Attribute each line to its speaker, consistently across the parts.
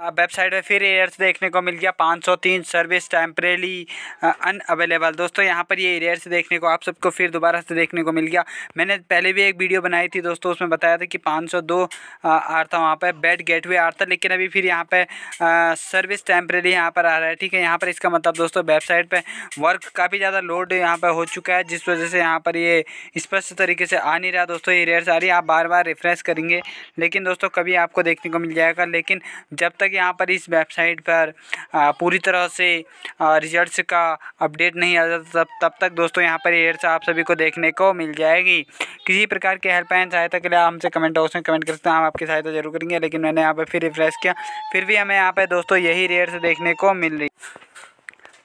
Speaker 1: website पे फिर arrears देखने को मिल गया 503 सर्विस टेम्परेली अन अवेलेबल दोस्तों यहाँ पर ये एरियर्स देखने को आप सबको फिर दोबारा से देखने को मिल गया मैंने पहले भी एक वीडियो बनाई थी दोस्तों उसमें बताया था कि 502 आ रहा वहाँ पर बेड गेट वे आ था लेकिन अभी फिर यहाँ पर सर्विस टेम्परेली यहाँ पर आ रहा है ठीक है यहाँ पर इसका मतलब दोस्तों वेबसाइट पर वर्क काफ़ी ज़्यादा लोड यहाँ पर हो चुका है जिस वजह से यहाँ पर ये स्पष्ट तरीके से आ नहीं रहा दोस्तों ये एयर्स आ रही है आप बार बार रिफ्रेश करेंगे लेकिन दोस्तों कभी आपको देखने को मिल जाएगा लेकिन जब तक तक यहाँ पर इस वेबसाइट पर पूरी तरह से रिजल्ट्स का अपडेट नहीं आ जाता तब तब तक दोस्तों यहाँ पर एड्स आप सभी को देखने को मिल जाएगी किसी प्रकार की हेल्पलाइन सहायता के लिए आप हमसे कमेंट बॉक्स में कमेंट कर सकते हैं हम आपकी सहायता जरूर करेंगे लेकिन मैंने यहाँ पर फिर रिफ्रेश किया फिर भी हमें यहाँ पर दोस्तों यही रेट्स देखने को मिल रही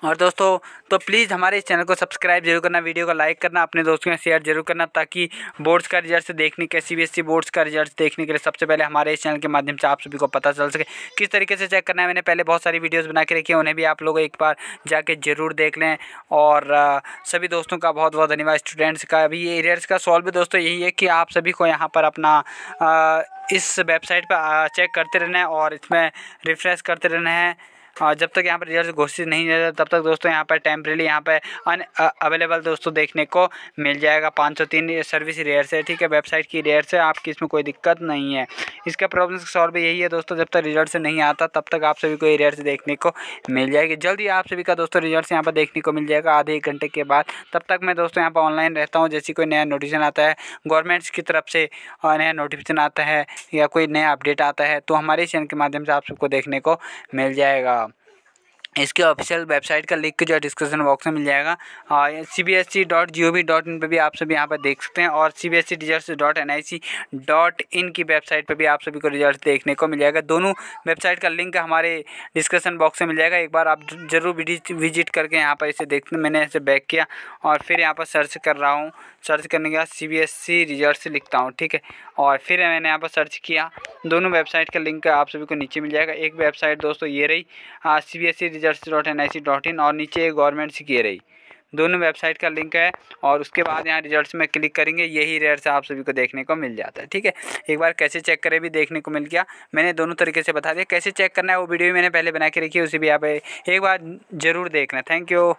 Speaker 1: और दोस्तों तो प्लीज़ हमारे इस चैनल को सब्सक्राइब जरूर करना वीडियो को लाइक करना अपने दोस्तों में शेयर जरूर करना ताकि बोर्ड्स का रिजल्ट देखने के सीबीएसई बोर्ड्स का रिजल्ट देखने के लिए सबसे पहले हमारे इस चैनल के माध्यम से आप सभी को पता चल सके किस तरीके से चेक करना है मैंने पहले बहुत सारी वीडियोज़ बना के रखी है उन्हें भी आप लोग एक बार जाके ज़रूर देख लें और सभी दोस्तों का बहुत बहुत धन्यवाद स्टूडेंट्स का अभी ये एरियर्स का सॉल्व दोस्तों यही है कि आप सभी को यहाँ पर अपना इस वेबसाइट पर चेक करते रहना है और इसमें रिफ्रेश करते रहना है हाँ, जब तक यहाँ पर रिजल्ट घोषित नहीं किया जाता तब तक दोस्तों यहाँ पर टेम्परेली यहाँ पर अन अवेलेबल दोस्तों देखने को मिल जाएगा पाँच सौ तीन सर्विस रेयर से ठीक है वेबसाइट की रेयर से आपकी इसमें कोई दिक्कत नहीं है इसका प्रॉब्लम सॉल्व यही है दोस्तों जब तक रिजल्ट से नहीं आता तब तक आप सभी को ये रेयर से देखने को मिल जाएगी जल्दी आप सभी का दोस्तों रिजल्ट यहाँ पर देखने को मिल जाएगा आधे एक घंटे के बाद तब तक मैं दोस्तों यहाँ पर ऑनलाइन रहता हूँ जैसे कोई नया नोटिफिकेशन आता है गवर्नमेंट्स की तरफ से नया नोटिफिकेशन आता है या कोई नया अपडेट आता है तो हमारे चैनल के माध्यम से आप सबको देखने को मिल जाएगा इसके ऑफिशियल वेबसाइट का लिंक जो है डिस्क्रिप्शन बॉक्स में मिल जाएगा और C B S C dot G O V dot in पर भी आप सभी यहाँ पर देख सकते हैं और C B S C result dot N I C dot in की वेबसाइट पर भी आप सभी को रिजल्ट देखने को मिल जाएगा दोनों वेबसाइट का लिंक हमारे डिस्क्रिप्शन बॉक्स में मिल जाएगा एक बार आप जरूर विजिट करके यहाँ पर इसे देखते मैंने इसे बैक किया और फिर यहाँ पर सर्च कर रहा हूँ सर्च करने के बाद C B S C result लिखता हूँ ठीक है और फिर मैंने यहाँ पर सर्च किया दोनों वेबसाइट का लिंक आप सभी को नीचे मिल जाएगा एक वेबसाइट दोस्तों ये रही C B S result dot N I C dot in और नीचे गवर्नमेंट की ये रही दोनों वेबसाइट का लिंक है और उसके बाद यहाँ रिजल्ट्स में क्लिक करेंगे यही से आप सभी को देखने को मिल जाता है ठीक है एक बार कैसे चेक करें भी देखने को मिल गया मैंने दोनों तरीके से बता दिया कैसे चेक करना है वो वीडियो भी मैंने पहले बना के रखी है उसे भी आप एक बार ज़रूर देखना थैंक यू